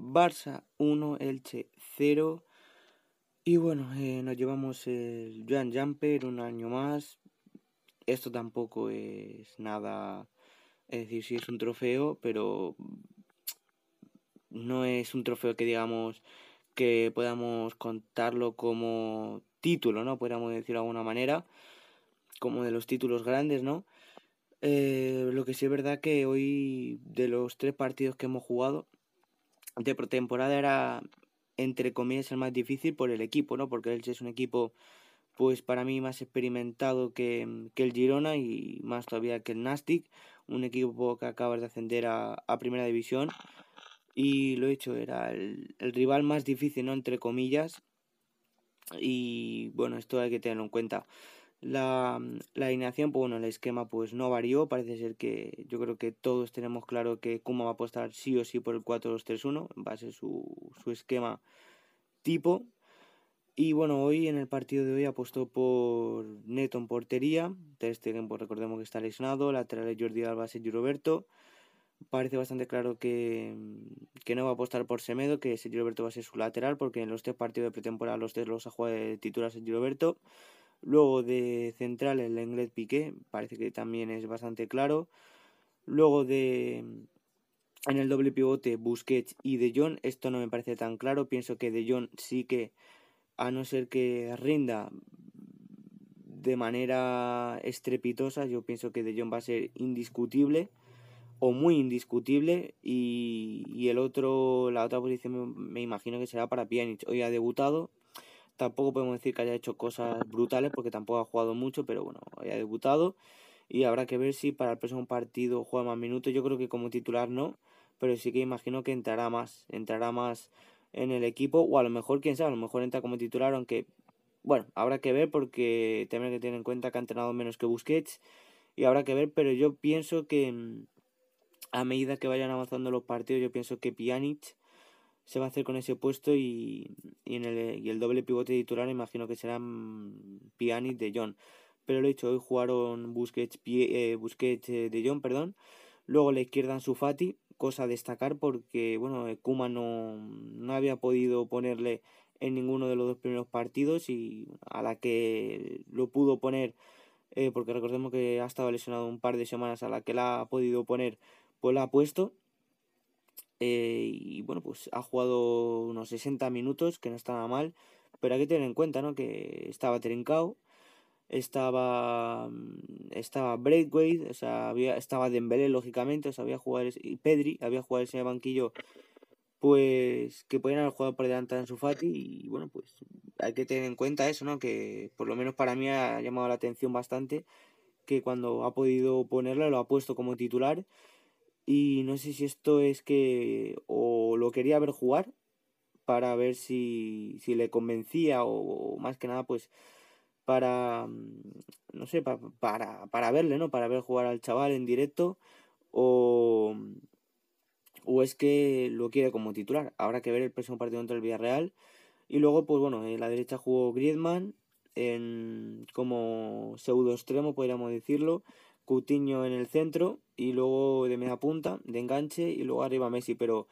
Barça 1, Elche 0. Y bueno, eh, nos llevamos el Joan Jumper un año más. Esto tampoco es nada. Es decir, sí es un trofeo, pero no es un trofeo que digamos que podamos contarlo como título, ¿no? Podríamos decirlo de alguna manera, como de los títulos grandes, ¿no? Eh, lo que sí es verdad que hoy, de los tres partidos que hemos jugado, de pretemporada era, entre comillas, el más difícil por el equipo, ¿no? Porque el Elche es un equipo, pues para mí, más experimentado mm, que, el Girona y más todavía que el Nastic, un equipo que acabas de ascender a, Primera División. Y lo he hecho, era el, el rival más difícil, ¿no? Entre comillas. Y bueno, esto hay que tenerlo en cuenta. La, la alineación, pues, bueno, el esquema pues no varió, parece ser que yo creo que todos tenemos claro que Kuma va a apostar sí o sí por el 4-2-3-1, va a ser su, su esquema tipo. Y bueno, hoy en el partido de hoy apostó por Neto en portería, de este pues, recordemos que está lesionado, lateral Jordi Alba, Sergio Roberto. Parece bastante claro que, no va a apostar por Semedo, que Sergio Roberto va a ser su lateral, porque en los tres partidos de pretemporada los tres los ha jugado de titular Sergio Roberto. Luego de central el inglés Piqué, parece que también es bastante claro. Luego de en el doble pivote Busquets y De Jong, esto no me parece tan claro, pienso que De Jong sí que a no ser que rinda de manera estrepitosa, yo pienso que De Jong va a ser indiscutible o muy indiscutible y, el otro la otra posición me, imagino que será para Pjanic. Hoy ha debutado, Tampoco podemos decir que haya hecho cosas brutales porque tampoco ha jugado mucho, pero bueno, haya debutado. Y habrá que ver si para el próximo partido juega más minutos. Yo creo que como titular no, pero sí que imagino que entrará más, entrará más en el equipo. O a lo mejor, quién sabe, a lo mejor entra como titular, aunque bueno, habrá que ver porque también hay que tener en cuenta que ha entrenado menos que Busquets y habrá que ver, pero yo pienso que mm, a medida que vayan avanzando los partidos, yo pienso que Pjanic se va a hacer con ese puesto y, y en el, doble pivote titular imagino que será mm, Piani de John. Pero lo he dicho, hoy jugaron Busquets, eh, eh, de John, perdón. Luego la izquierda en Sufati, cosa a destacar porque bueno, eh, Kuma no, no había podido ponerle en ninguno de los dos primeros partidos y a la que lo pudo poner, porque recordemos que ha estado lesionado un par de semanas, a la que la ha podido poner, pues la ha puesto eh, y bueno, pues ha jugado unos 60 minutos, que no está nada mal, pero hay que tener en cuenta ¿no? que estaba trincado. estaba, mm, estaba Braithwaite, o sea, había, estaba Dembélé, lógicamente, o sea, había y Pedri, había jugado en el banquillo pues que podían haber jugado por delante su Fati y bueno, pues hay que tener en cuenta eso, ¿no? Que por lo menos para mí ha llamado la atención bastante que cuando ha podido ponerla, lo ha puesto como titular y no sé si esto es que o lo quería ver jugar para ver si, le convencía o, más que nada pues para, mm, no sé, para, para, verle, ¿no? Para ver jugar al chaval en directo o, o es que lo quiere como titular. Habrá que ver el próximo partido contra el Villarreal. Y luego, pues bueno, en la derecha jugó Griezmann en, como pseudo extremo, podríamos decirlo. Cutiño en el centro y luego de media punta, de enganche y luego arriba Messi, pero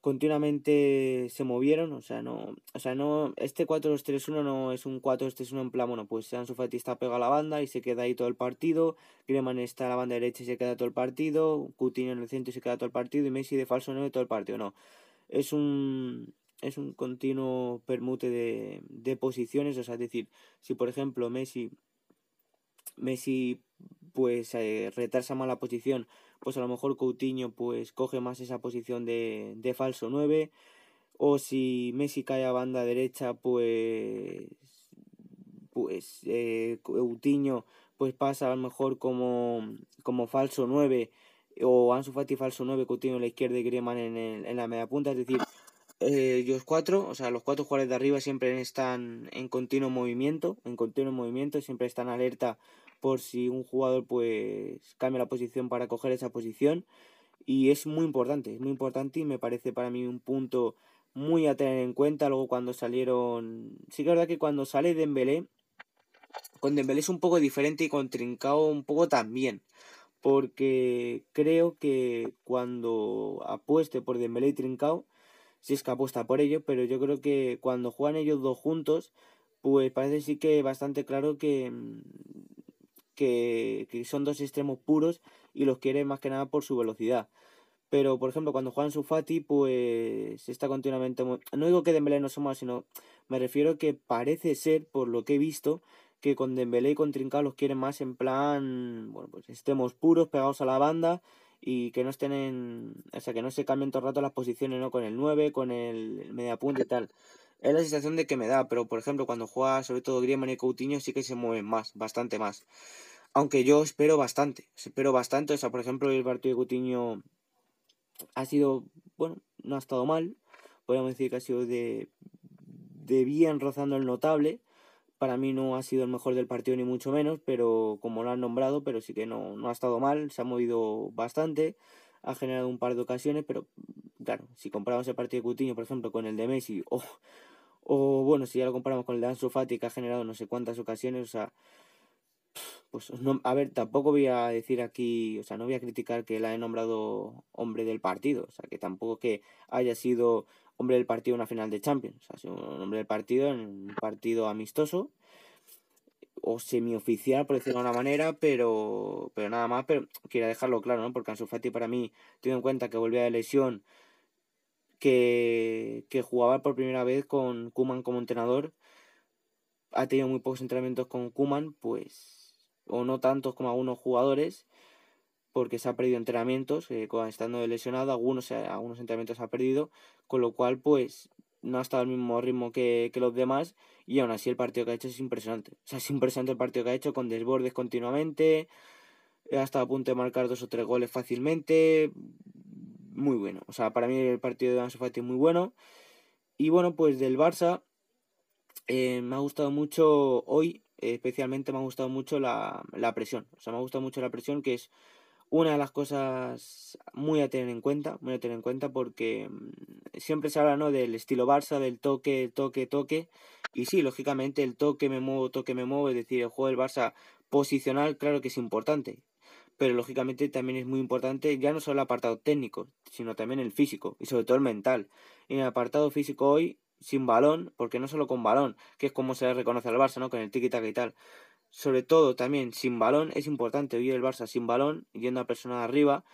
continuamente se movieron, o sea, no, o sea, no este 4-2-3-1 no es un 4-2-3-1 en plan, bueno, pues Ansu Fati pega a la banda y se queda ahí todo el partido, Griezmann está a la banda derecha y se queda todo el partido, Coutinho en el centro y se queda todo el partido y Messi de falso 9 todo el partido, no. Es un es un continuo permute de, de posiciones, o sea, es decir, si por ejemplo Messi Messi pues eh, retrasa más la posición, pues a lo mejor Coutinho pues coge más esa posición de, de falso 9 o si Messi cae a banda derecha pues pues eh, Coutinho pues pasa a lo mejor como, como falso 9 o Ansu Fati falso 9, Coutinho en la izquierda y Griezmann en, en la media punta, es decir, eh, ellos cuatro, o sea, los cuatro jugadores de arriba siempre están en continuo movimiento, en continuo movimiento, siempre están alerta por si un jugador pues cambia la posición para coger esa posición y es muy importante, es muy importante y me parece para mí un punto muy a tener en cuenta. Luego cuando salieron, sí que es verdad que cuando sale Dembélé, con Dembélé es un poco diferente y con Trincao un poco también, porque creo que cuando apueste por Dembélé y Trincao si es que apuesta por ello, pero yo creo que cuando juegan ellos dos juntos, pues parece sí que bastante claro mm, que, que, son dos extremos puros y los quiere más que nada por su velocidad. Pero, por ejemplo, cuando juegan su Fati, pues está continuamente... No digo que Dembélé no son más, sino me refiero que parece ser, por lo que he visto, que con Dembélé y con Trinca los quieren más en plan... Bueno, pues estemos puros, pegados a la banda y que no estén O sea, que no se cambien todo el rato las posiciones, ¿no? Con el 9, con el mediapunta y tal. Es la sensación de que me da, pero por ejemplo, cuando juega sobre todo Griezmann y Coutinho, sí que se mueven más, bastante más. Aunque yo espero bastante, espero bastante. O sea, por ejemplo, el partido de Coutinho ha sido, bueno, no ha estado mal. Podríamos decir que ha sido de, de bien rozando el notable. Para mí no ha sido el mejor del partido ni mucho menos, pero como lo han nombrado, pero sí que no, no ha estado mal, se ha movido bastante, ha generado un par de ocasiones, pero claro, si comparamos el partido de Coutinho, por ejemplo, con el de Messi, o, bueno, si ya lo comparamos con el de Ansu Fati, que ha generado no sé cuántas ocasiones, o sea, pues no, a ver, tampoco voy a decir aquí, o sea, no voy a criticar que la he nombrado hombre del partido, o sea, que tampoco que haya sido hombre del partido en una final de Champions. Ha sido un hombre del partido en un partido amistoso o semioficial, por decirlo de una manera, pero, nada más. Pero quería dejarlo claro, ¿no? Porque Ansu Fati para mí, teniendo en cuenta que volvía de lesión, que, que jugaba por primera vez con Kuman como entrenador, ha tenido muy pocos entrenamientos con Kuman, pues, o no tantos como algunos jugadores, porque se ha perdido entrenamientos, eh, estando lesionado, algunos, algunos entrenamientos se ha perdido, con lo cual pues no ha estado al mismo ritmo que, los demás y aún así el partido que ha hecho es impresionante. O sea, es impresionante el partido que ha hecho con desbordes continuamente, ha estado a punto de marcar dos o tres goles fácilmente, muy bueno. O sea, para mí el partido de Ansu Fati es muy bueno. Y bueno, pues del Barça eh, me ha gustado mucho hoy, especialmente me ha gustado mucho la, la presión. O sea, me ha gustado mucho la presión que es una de las cosas muy a tener en cuenta, muy a tener en cuenta porque mm, siempre se habla ¿no? del estilo Barça, del toque, toque, toque. Y sí, lógicamente el toque me muevo, toque me muevo, es decir, el juego del Barça posicional, claro que es importante. Pero lógicamente también es muy importante ya no solo el apartado técnico, sino también el físico y sobre todo el mental. Y en el apartado físico hoy, sin balón, porque no solo con balón, que es como se reconoce al Barça, ¿no? Con el tiki-taka y tal sobre todo también sin balón, es importante oír el Barça sin balón, yendo a persona de arriba,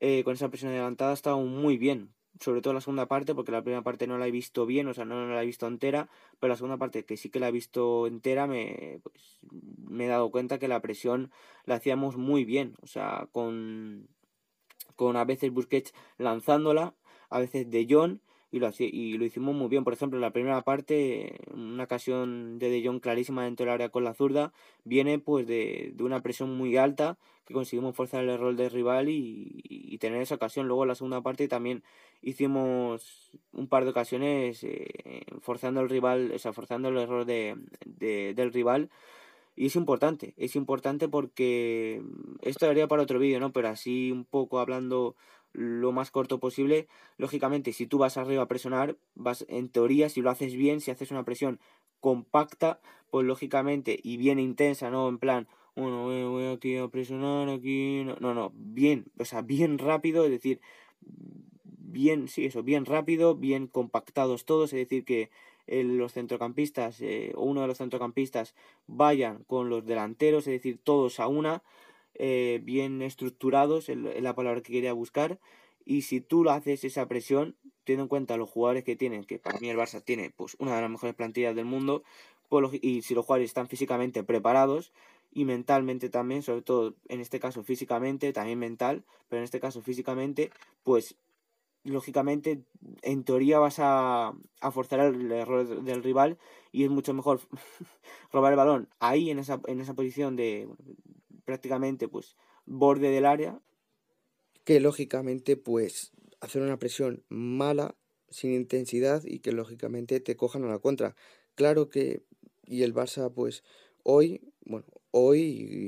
eh, con esa presión adelantada ha estado muy bien, sobre todo la segunda parte, porque la primera parte no la he visto bien, o sea, no, la he visto entera, pero la segunda parte que sí que la he visto entera, me, pues, me he dado cuenta que la presión la hacíamos muy bien, o sea, con, con a veces Busquets lanzándola, a veces De Jong, y lo, y lo hicimos muy bien. Por ejemplo, en la primera parte, una ocasión de De Jong clarísima dentro del área con la zurda, viene pues de, una presión muy alta que conseguimos forzar el error del rival y, tener esa ocasión. Luego en la segunda parte también hicimos un par de ocasiones eh, forzando el rival, o sea, forzando el error de, del rival. Y es importante, es importante porque esto haría para otro vídeo, ¿no? Pero así un poco hablando lo más corto posible. Lógicamente, si tú vas arriba a presionar, vas en teoría, si lo haces bien, si haces una presión compacta, pues lógicamente, y bien intensa, ¿no? En plan, bueno, voy aquí a presionar, aquí, no, no, no, bien, o sea, bien rápido, es decir, bien, sí, eso, bien rápido, bien compactados todos, es decir, que los centrocampistas eh, o uno de los centrocampistas vayan con los delanteros, es decir, todos a una, eh, bien estructurados, es la palabra que quería buscar. Y si tú lo haces esa presión, teniendo en cuenta los jugadores que tienen, que para mí el Barça tiene pues una de las mejores plantillas del mundo, y si los jugadores están físicamente preparados y mentalmente también, sobre todo en este caso físicamente, también mental, pero en este caso físicamente, pues lógicamente en teoría vas a, a forzar el error del rival y es mucho mejor robar el balón ahí en esa, en esa posición de, prácticamente pues borde del área. Que lógicamente pues hacer una presión mala, sin intensidad y que lógicamente te cojan a la contra. Claro que, y el Barça pues hoy, bueno, hoy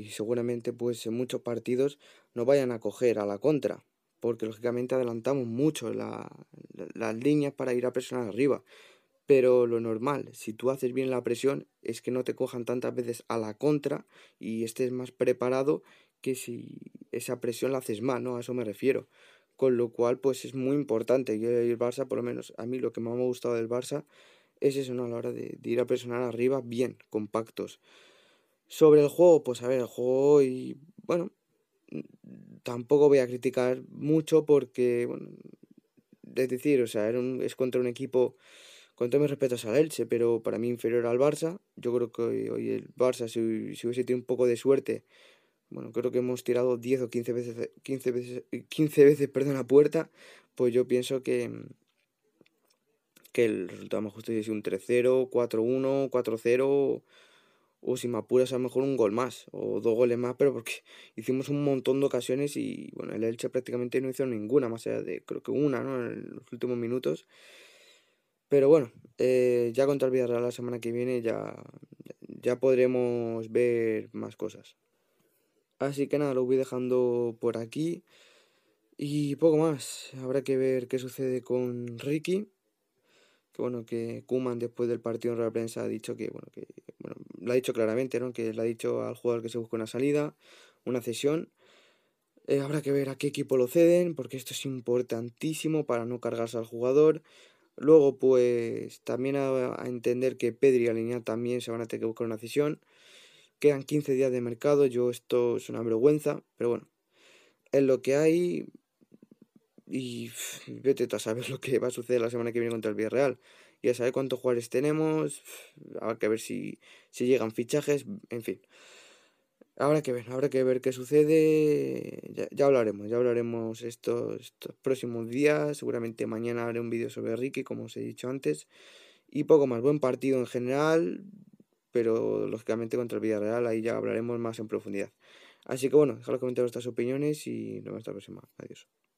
y seguramente pues en muchos partidos no vayan a coger a la contra, porque lógicamente adelantamos mucho la, las líneas para ir a presionar arriba. Pero lo normal, si tú haces bien la presión, es que no te cojan tantas veces a la contra y estés más preparado que si esa presión la haces mal, ¿no? A eso me refiero. Con lo cual, pues es muy importante. Yo el Barça, por lo menos a mí lo que más me ha gustado del Barça es eso, ¿no? A la hora de, ir a presionar arriba, bien, compactos. Sobre el juego, pues a ver, el juego y bueno, tampoco voy a criticar mucho porque, bueno, es decir, o sea, es contra un equipo con todos mis respetos al Elche, pero para mí inferior al Barça. Yo creo que hoy, el Barça, si, hubiese tenido un poco de suerte, bueno, creo que hemos tirado 10 o 15 veces, 15 veces, 15 veces perdón, a puerta, pues yo pienso que, que el resultado más justo es un 3-0, 4-1, 4-0 o si me apuras a lo mejor un gol más o dos goles más, pero porque hicimos un montón de ocasiones y bueno, el Elche prácticamente no hizo ninguna, más allá de creo que una, ¿no? En los últimos minutos. Pero bueno, eh, ya contra el la semana que viene ya, ya podremos ver más cosas. Así que nada, lo voy dejando por aquí. Y poco más. Habrá que ver qué sucede con Ricky. Que bueno, que Kuman después del partido en la prensa ha dicho que, bueno, lo ha dicho claramente, ¿no? Que le ha dicho al jugador que se busca una salida, una cesión. Eh, habrá que ver a qué equipo lo ceden, porque esto es importantísimo para no cargarse al jugador. Luego, pues también a, entender que Pedri y Alinea también se van a tener que buscar una cesión. Quedan 15 días de mercado, yo esto es una vergüenza, pero bueno, es lo que hay. Y vete a saber lo que va a suceder la semana que viene contra el Villarreal. Y a saber cuántos jugadores tenemos, Habrá que ver si llegan fichajes, en fin. Habrá que ver, habrá que ver qué sucede. Ya, hablaremos, ya hablaremos estos, próximos días. Seguramente mañana haré un vídeo sobre Ricky, como os he dicho antes. Y poco más, buen partido en general, pero lógicamente contra el Villarreal ahí ya hablaremos más en profundidad. Así que bueno, dejad los comentarios vuestras opiniones y nos vemos la próxima. Adiós.